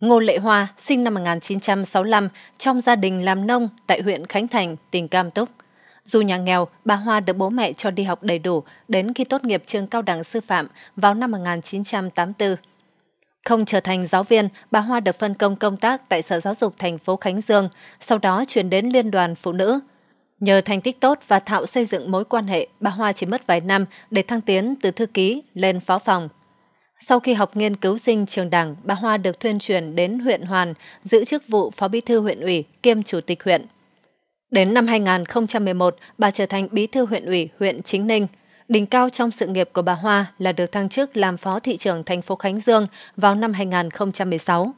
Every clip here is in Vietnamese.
Ngô Lệ Hoa, sinh năm 1965, trong gia đình làm nông tại huyện Khánh Thành, tỉnh Cam Túc. Dù nhà nghèo, bà Hoa được bố mẹ cho đi học đầy đủ đến khi tốt nghiệp trường cao đẳng sư phạm vào năm 1984. Không trở thành giáo viên, bà Hoa được phân công công tác tại Sở Giáo dục thành phố Khánh Dương, sau đó chuyển đến Liên đoàn Phụ nữ. Nhờ thành tích tốt và thạo xây dựng mối quan hệ, bà Hoa chỉ mất vài năm để thăng tiến từ thư ký lên phó phòng – sau khi học nghiên cứu sinh trường đảng, bà Hoa được thuyên truyền đến huyện Hoàn, giữ chức vụ phó bí thư huyện ủy kiêm chủ tịch huyện. Đến năm 2011, bà trở thành bí thư huyện ủy huyện Chính Ninh. Đỉnh cao trong sự nghiệp của bà Hoa là được thăng chức làm phó thị trưởng thành phố Khánh Dương vào năm 2016.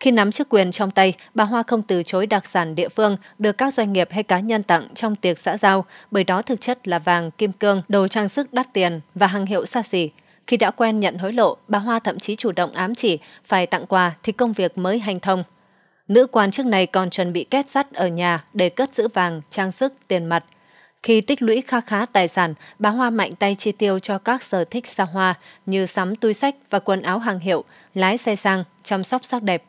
Khi nắm chức quyền trong tay, bà Hoa không từ chối đặc sản địa phương được các doanh nghiệp hay cá nhân tặng trong tiệc xã giao, bởi đó thực chất là vàng, kim cương, đồ trang sức đắt tiền và hàng hiệu xa xỉ – khi đã quen nhận hối lộ, bà Hoa thậm chí chủ động ám chỉ phải tặng quà thì công việc mới hành thông. Nữ quan chức này còn chuẩn bị két sắt ở nhà để cất giữ vàng, trang sức, tiền mặt. Khi tích lũy kha khá tài sản, bà Hoa mạnh tay chi tiêu cho các sở thích xa hoa như sắm túi sách và quần áo hàng hiệu, lái xe sang, chăm sóc sắc đẹp.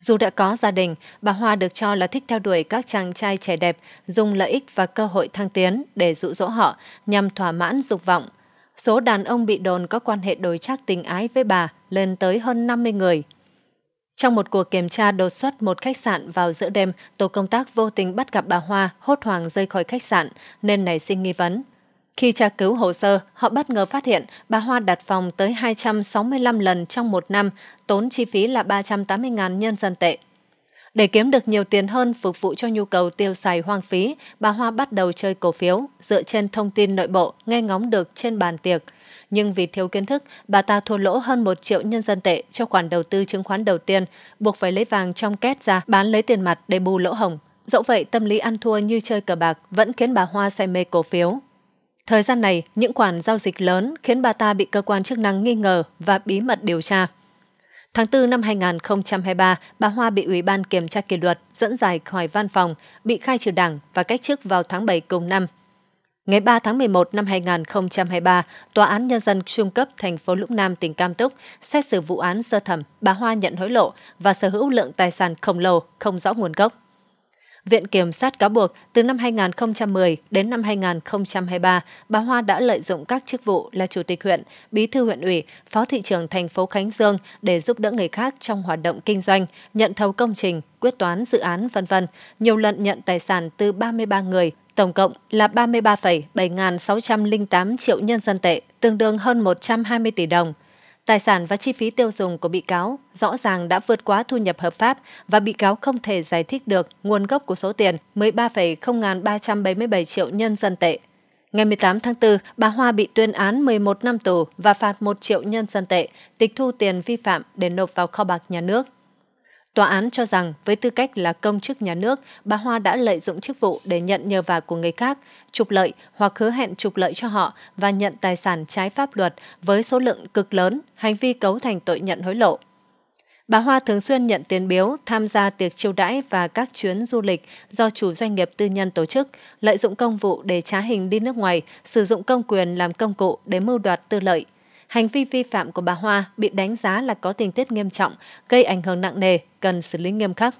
Dù đã có gia đình, bà Hoa được cho là thích theo đuổi các chàng trai trẻ đẹp, dùng lợi ích và cơ hội thăng tiến để dụ dỗ họ nhằm thỏa mãn dục vọng số đàn ông bị đồn có quan hệ đối trác tình ái với bà lên tới hơn 50 người. Trong một cuộc kiểm tra đột xuất một khách sạn vào giữa đêm, tổ công tác vô tình bắt gặp bà Hoa hốt hoảng rơi khỏi khách sạn nên nảy sinh nghi vấn. Khi tra cứu hồ sơ, họ bất ngờ phát hiện bà Hoa đặt phòng tới 265 lần trong một năm, tốn chi phí là 380.000 nhân dân tệ. Để kiếm được nhiều tiền hơn phục vụ cho nhu cầu tiêu xài hoang phí, bà Hoa bắt đầu chơi cổ phiếu dựa trên thông tin nội bộ nghe ngóng được trên bàn tiệc. Nhưng vì thiếu kiến thức, bà ta thua lỗ hơn 1 triệu nhân dân tệ cho khoản đầu tư chứng khoán đầu tiên, buộc phải lấy vàng trong két ra bán lấy tiền mặt để bù lỗ hồng. Dẫu vậy, tâm lý ăn thua như chơi cờ bạc vẫn khiến bà Hoa say mê cổ phiếu. Thời gian này, những khoản giao dịch lớn khiến bà ta bị cơ quan chức năng nghi ngờ và bí mật điều tra. Tháng 4 năm 2023, bà Hoa bị Ủy ban Kiểm tra kỷ luật dẫn dài khỏi văn phòng, bị khai trừ đảng và cách chức vào tháng 7 cùng năm. Ngày 3 tháng 11 năm 2023, Tòa án Nhân dân trung cấp thành phố Lũng Nam, tỉnh Cam Túc xét xử vụ án sơ thẩm bà Hoa nhận hối lộ và sở hữu lượng tài sản khổng lồ không rõ nguồn gốc. Viện Kiểm sát cáo buộc từ năm 2010 đến năm 2023, bà Hoa đã lợi dụng các chức vụ là Chủ tịch huyện, Bí thư huyện ủy, Phó thị trưởng thành phố Khánh Dương để giúp đỡ người khác trong hoạt động kinh doanh, nhận thầu công trình, quyết toán dự án vân vân, nhiều lần nhận tài sản từ 33 người, tổng cộng là 33,7608 triệu nhân dân tệ, tương đương hơn 120 tỷ đồng. Tài sản và chi phí tiêu dùng của bị cáo rõ ràng đã vượt quá thu nhập hợp pháp và bị cáo không thể giải thích được nguồn gốc của số tiền 13,0377 triệu nhân dân tệ. Ngày 18 tháng 4, bà Hoa bị tuyên án 11 năm tù và phạt 1 triệu nhân dân tệ, tịch thu tiền vi phạm để nộp vào kho bạc nhà nước. Tòa án cho rằng với tư cách là công chức nhà nước, bà Hoa đã lợi dụng chức vụ để nhận nhờ vả của người khác, trục lợi hoặc hứa hẹn trục lợi cho họ và nhận tài sản trái pháp luật với số lượng cực lớn, hành vi cấu thành tội nhận hối lộ. Bà Hoa thường xuyên nhận tiền biếu, tham gia tiệc chiêu đãi và các chuyến du lịch do chủ doanh nghiệp tư nhân tổ chức, lợi dụng công vụ để trá hình đi nước ngoài, sử dụng công quyền làm công cụ để mưu đoạt tư lợi – hành vi vi phạm của bà Hoa bị đánh giá là có tình tiết nghiêm trọng, gây ảnh hưởng nặng nề, cần xử lý nghiêm khắc.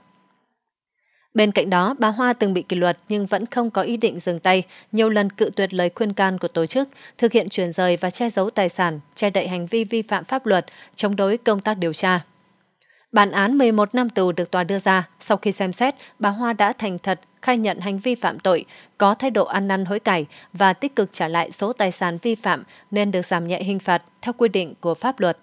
Bên cạnh đó, bà Hoa từng bị kỷ luật nhưng vẫn không có ý định dừng tay, nhiều lần cự tuyệt lời khuyên can của tổ chức, thực hiện chuyển rời và che giấu tài sản, che đậy hành vi vi phạm pháp luật, chống đối công tác điều tra. Bản án 11 năm tù được tòa đưa ra, sau khi xem xét, bà Hoa đã thành thật khai nhận hành vi phạm tội, có thái độ ăn năn hối cải và tích cực trả lại số tài sản vi phạm nên được giảm nhẹ hình phạt theo quy định của pháp luật.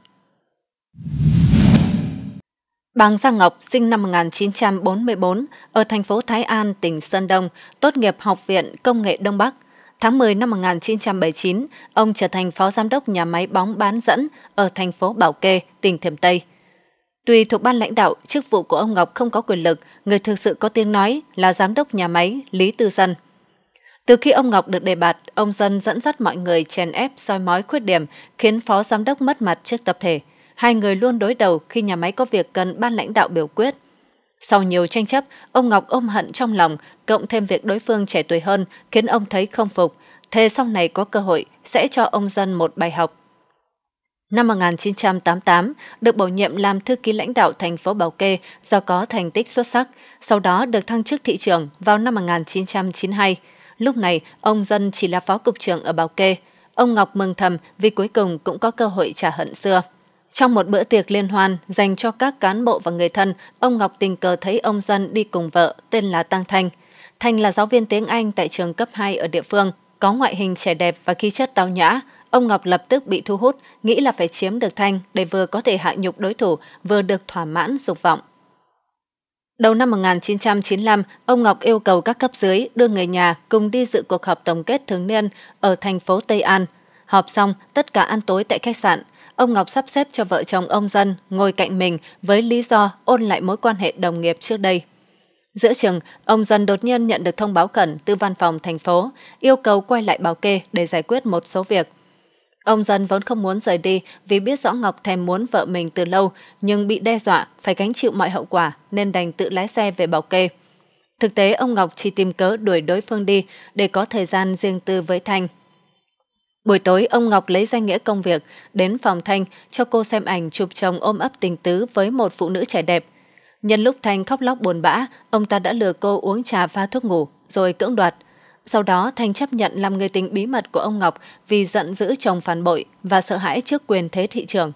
Bàng Gia Ngọc sinh năm 1944 ở thành phố Thái An, tỉnh Sơn Đông, tốt nghiệp Học viện Công nghệ Đông Bắc. Tháng 10 năm 1979, ông trở thành phó giám đốc nhà máy bóng bán dẫn ở thành phố Bảo Kê, tỉnh Thiểm Tây – Tuy thuộc ban lãnh đạo, chức vụ của ông Ngọc không có quyền lực, người thực sự có tiếng nói là giám đốc nhà máy Lý Tư Dân. Từ khi ông Ngọc được đề bạt, ông Dân dẫn dắt mọi người chèn ép soi mói khuyết điểm, khiến phó giám đốc mất mặt trước tập thể. Hai người luôn đối đầu khi nhà máy có việc cần ban lãnh đạo biểu quyết. Sau nhiều tranh chấp, ông Ngọc ôm hận trong lòng, cộng thêm việc đối phương trẻ tuổi hơn khiến ông thấy không phục. Thế sau này có cơ hội sẽ cho ông Dân một bài học Năm 1988, được bổ nhiệm làm thư ký lãnh đạo thành phố Bảo Kê do có thành tích xuất sắc, sau đó được thăng chức thị trưởng vào năm 1992. Lúc này, ông Dân chỉ là phó cục trưởng ở Bảo Kê. Ông Ngọc mừng thầm vì cuối cùng cũng có cơ hội trả hận xưa. Trong một bữa tiệc liên hoan dành cho các cán bộ và người thân, ông Ngọc tình cờ thấy ông Dân đi cùng vợ tên là Tăng Thanh. Thanh là giáo viên tiếng Anh tại trường cấp 2 ở địa phương, có ngoại hình trẻ đẹp và khí chất tao nhã ông ngọc lập tức bị thu hút nghĩ là phải chiếm được thanh để vừa có thể hạ nhục đối thủ vừa được thỏa mãn dục vọng Đầu năm 1995, ông Ngọc yêu cầu các cấp dưới đưa người nhà cùng đi dự cuộc họp tổng kết thường niên ở thành phố Tây An. Họp xong, tất cả ăn tối tại khách sạn. Ông Ngọc sắp xếp cho vợ chồng ông Dân ngồi cạnh mình với lý do ôn lại mối quan hệ đồng nghiệp trước đây. Giữa chừng, ông Dân đột nhiên nhận được thông báo khẩn từ văn phòng thành phố, yêu cầu quay lại bảo kê để giải quyết một số việc – Ông Dân vẫn không muốn rời đi vì biết rõ Ngọc thèm muốn vợ mình từ lâu nhưng bị đe dọa phải gánh chịu mọi hậu quả nên đành tự lái xe về Bảo Kê. Thực tế ông Ngọc chỉ tìm cớ đuổi đối phương đi để có thời gian riêng tư với Thanh. Buổi tối ông Ngọc lấy danh nghĩa công việc đến phòng Thanh cho cô xem ảnh chụp chồng ôm ấp tình tứ với một phụ nữ trẻ đẹp. Nhân lúc Thanh khóc lóc buồn bã, ông ta đã lừa cô uống trà pha thuốc ngủ rồi cưỡng đoạt. Sau đó, Thanh chấp nhận làm người tình bí mật của ông Ngọc vì giận dữ chồng phản bội và sợ hãi trước quyền thế thị trường.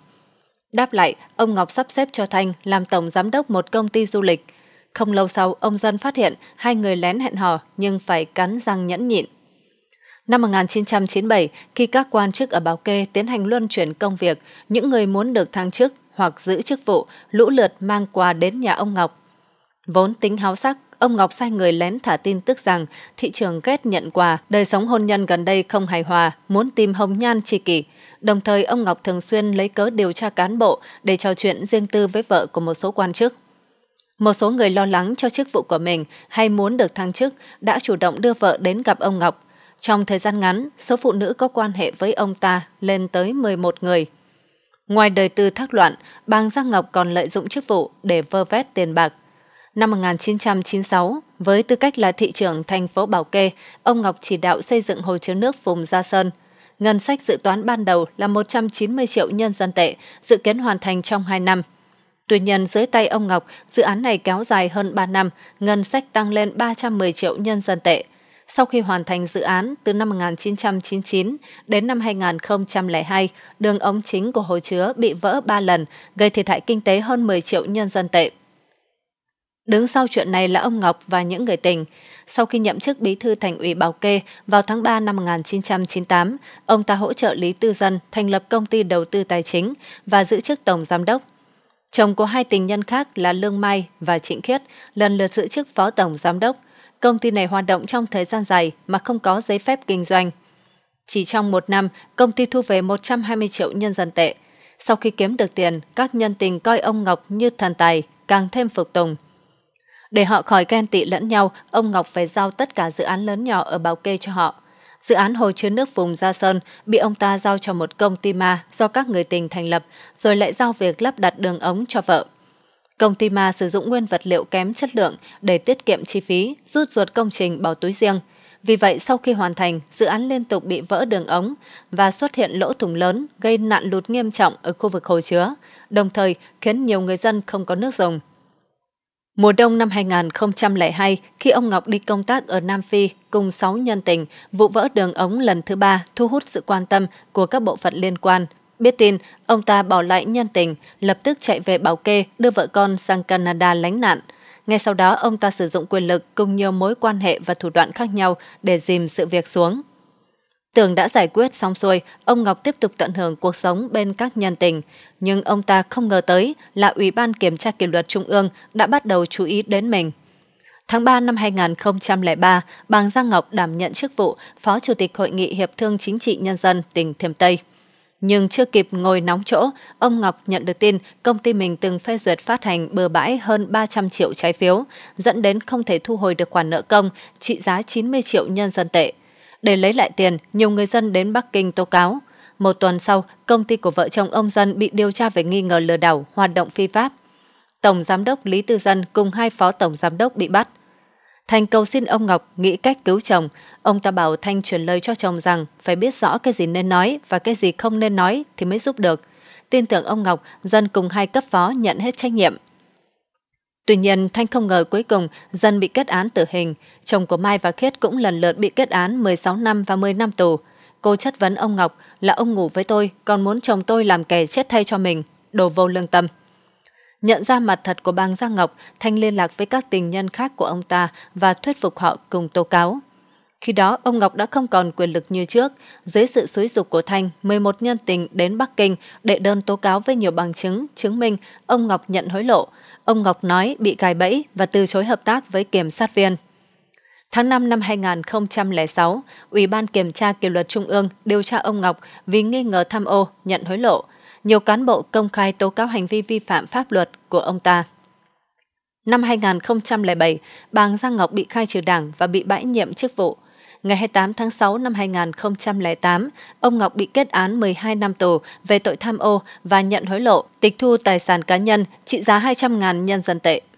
Đáp lại, ông Ngọc sắp xếp cho Thanh làm tổng giám đốc một công ty du lịch. Không lâu sau, ông Dân phát hiện hai người lén hẹn hò nhưng phải cắn răng nhẫn nhịn. Năm 1997, khi các quan chức ở Báo Kê tiến hành luân chuyển công việc, những người muốn được thăng chức hoặc giữ chức vụ lũ lượt mang quà đến nhà ông Ngọc. Vốn tính háo sắc, ông Ngọc sai người lén thả tin tức rằng thị trường kết nhận quà, đời sống hôn nhân gần đây không hài hòa, muốn tìm hồng nhan tri kỷ. Đồng thời ông Ngọc thường xuyên lấy cớ điều tra cán bộ để trò chuyện riêng tư với vợ của một số quan chức. Một số người lo lắng cho chức vụ của mình hay muốn được thăng chức đã chủ động đưa vợ đến gặp ông Ngọc. Trong thời gian ngắn, số phụ nữ có quan hệ với ông ta lên tới 11 người. Ngoài đời tư thác loạn, bang Giang Ngọc còn lợi dụng chức vụ để vơ vét tiền bạc – Năm 1996, với tư cách là thị trưởng thành phố Bảo Kê, ông Ngọc chỉ đạo xây dựng hồ chứa nước vùng Gia Sơn. Ngân sách dự toán ban đầu là 190 triệu nhân dân tệ, dự kiến hoàn thành trong 2 năm. Tuy nhiên, dưới tay ông Ngọc, dự án này kéo dài hơn 3 năm, ngân sách tăng lên 310 triệu nhân dân tệ. Sau khi hoàn thành dự án từ năm 1999 đến năm 2002, đường ống chính của hồ chứa bị vỡ 3 lần, gây thiệt hại kinh tế hơn 10 triệu nhân dân tệ. Đứng sau chuyện này là ông Ngọc và những người tình. Sau khi nhậm chức bí thư thành ủy Bảo Kê vào tháng 3 năm 1998, ông ta hỗ trợ Lý Tư Dân thành lập công ty đầu tư tài chính và giữ chức tổng giám đốc. Chồng của hai tình nhân khác là Lương Mai và Trịnh Khiết lần lượt giữ chức phó tổng giám đốc. Công ty này hoạt động trong thời gian dài mà không có giấy phép kinh doanh. Chỉ trong một năm, công ty thu về 120 triệu nhân dân tệ. Sau khi kiếm được tiền, các nhân tình coi ông Ngọc như thần tài, càng thêm phục tùng – để họ khỏi ghen tị lẫn nhau, ông Ngọc phải giao tất cả dự án lớn nhỏ ở Bảo Kê cho họ. Dự án hồ chứa nước vùng Gia Sơn bị ông ta giao cho một công ty ma do các người tình thành lập, rồi lại giao việc lắp đặt đường ống cho vợ. Công ty ma sử dụng nguyên vật liệu kém chất lượng để tiết kiệm chi phí, rút ruột công trình bỏ túi riêng. Vì vậy, sau khi hoàn thành, dự án liên tục bị vỡ đường ống và xuất hiện lỗ thủng lớn gây nạn lụt nghiêm trọng ở khu vực hồ chứa, đồng thời khiến nhiều người dân không có nước dùng. Mùa đông năm 2002, khi ông Ngọc đi công tác ở Nam Phi cùng 6 nhân tình, vụ vỡ đường ống lần thứ ba thu hút sự quan tâm của các bộ phận liên quan. Biết tin, ông ta bỏ lại nhân tình, lập tức chạy về Bảo Kê đưa vợ con sang Canada lánh nạn. Ngay sau đó, ông ta sử dụng quyền lực cùng nhiều mối quan hệ và thủ đoạn khác nhau để dìm sự việc xuống. Tưởng đã giải quyết xong xuôi, ông Ngọc tiếp tục tận hưởng cuộc sống bên các nhân tình. Nhưng ông ta không ngờ tới là Ủy ban Kiểm tra Kỷ luật Trung ương đã bắt đầu chú ý đến mình. Tháng 3 năm 2003, Bàng Giang Ngọc đảm nhận chức vụ Phó Chủ tịch Hội nghị Hiệp thương Chính trị Nhân dân tỉnh Thiểm Tây. Nhưng chưa kịp ngồi nóng chỗ, ông Ngọc nhận được tin công ty mình từng phê duyệt phát hành bừa bãi hơn 300 triệu trái phiếu, dẫn đến không thể thu hồi được khoản nợ công trị giá 90 triệu nhân dân tệ. Để lấy lại tiền, nhiều người dân đến Bắc Kinh tố cáo. Một tuần sau, công ty của vợ chồng ông Dân bị điều tra về nghi ngờ lừa đảo, hoạt động phi pháp. Tổng giám đốc Lý Tư Dân cùng hai phó tổng giám đốc bị bắt. Thành cầu xin ông Ngọc nghĩ cách cứu chồng. Ông ta bảo Thanh truyền lời cho chồng rằng phải biết rõ cái gì nên nói và cái gì không nên nói thì mới giúp được. Tin tưởng ông Ngọc, dân cùng hai cấp phó nhận hết trách nhiệm. Tuy nhiên, Thanh không ngờ cuối cùng dân bị kết án tử hình. Chồng của Mai và Khiết cũng lần lượt bị kết án 16 năm và 10 năm tù. Cô chất vấn ông Ngọc là ông ngủ với tôi, còn muốn chồng tôi làm kẻ chết thay cho mình. Đồ vô lương tâm. Nhận ra mặt thật của bang Giang Ngọc, Thanh liên lạc với các tình nhân khác của ông ta và thuyết phục họ cùng tố cáo. Khi đó, ông Ngọc đã không còn quyền lực như trước. Dưới sự xúi dục của Thanh, 11 nhân tình đến Bắc Kinh để đơn tố cáo với nhiều bằng chứng, chứng minh ông Ngọc nhận hối lộ – ông Ngọc nói bị cài bẫy và từ chối hợp tác với kiểm sát viên. Tháng 5 năm 2006, Ủy ban Kiểm tra Kỷ luật Trung ương điều tra ông Ngọc vì nghi ngờ tham ô, nhận hối lộ. Nhiều cán bộ công khai tố cáo hành vi vi phạm pháp luật của ông ta. Năm 2007, bà Giang Ngọc bị khai trừ đảng và bị bãi nhiệm chức vụ – ngày 28 tháng 6 năm 2008, ông Ngọc bị kết án 12 năm tù về tội tham ô và nhận hối lộ, tịch thu tài sản cá nhân trị giá 200.000 nhân dân tệ.